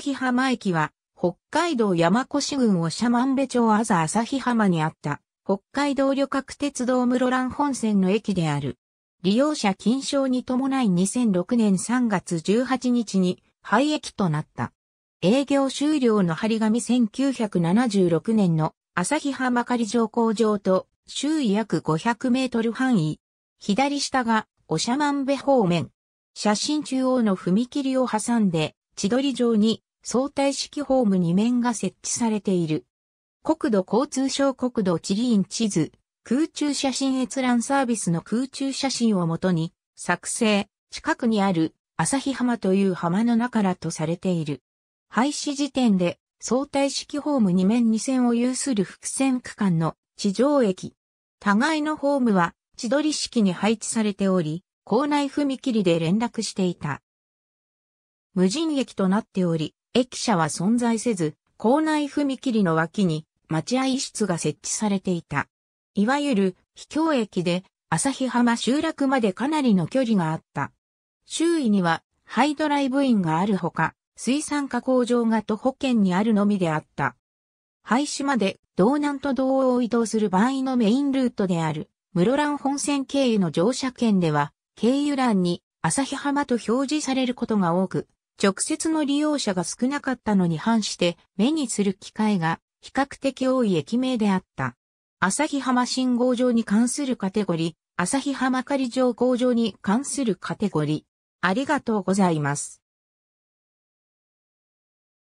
日浜駅は、北海道山越郡長万部町あざ旭浜にあった、北海道旅客鉄道室蘭本線の駅である。利用者禁賞に伴い2006年3月18日に廃駅となった。営業終了の張り紙1976年の日浜仮乗降場と周囲約500メートル範囲。左下が長万部方面。写真中央の踏切を挟んで千鳥城に相対式ホーム2面が設置されている。国土交通省国土地理院地図、空中写真閲覧サービスの空中写真をもとに、作成、近くにある日浜という浜の中らとされている。廃止時点で相対式ホーム2面2線を有する複線区間の地上駅。互いのホームは千鳥式に配置されており、校内踏切で連絡していた。無人駅となっており、駅舎は存在せず、校内踏切の脇に待合室が設置されていた。いわゆる秘境駅で日浜集落までかなりの距離があった。周囲にはハイドライブインがあるほか、水産加工場が徒歩圏にあるのみであった。廃止まで道南と道央を移動する場合のメインルートである、室蘭本線経由の乗車券では、経由欄に日浜と表示されることが多く、直接の利用者が少なかったのに反して目にする機会が比較的多い駅名であった。旭浜信号場に関するカテゴリー、旭浜仮上工場に関するカテゴリー。ありがとうございます。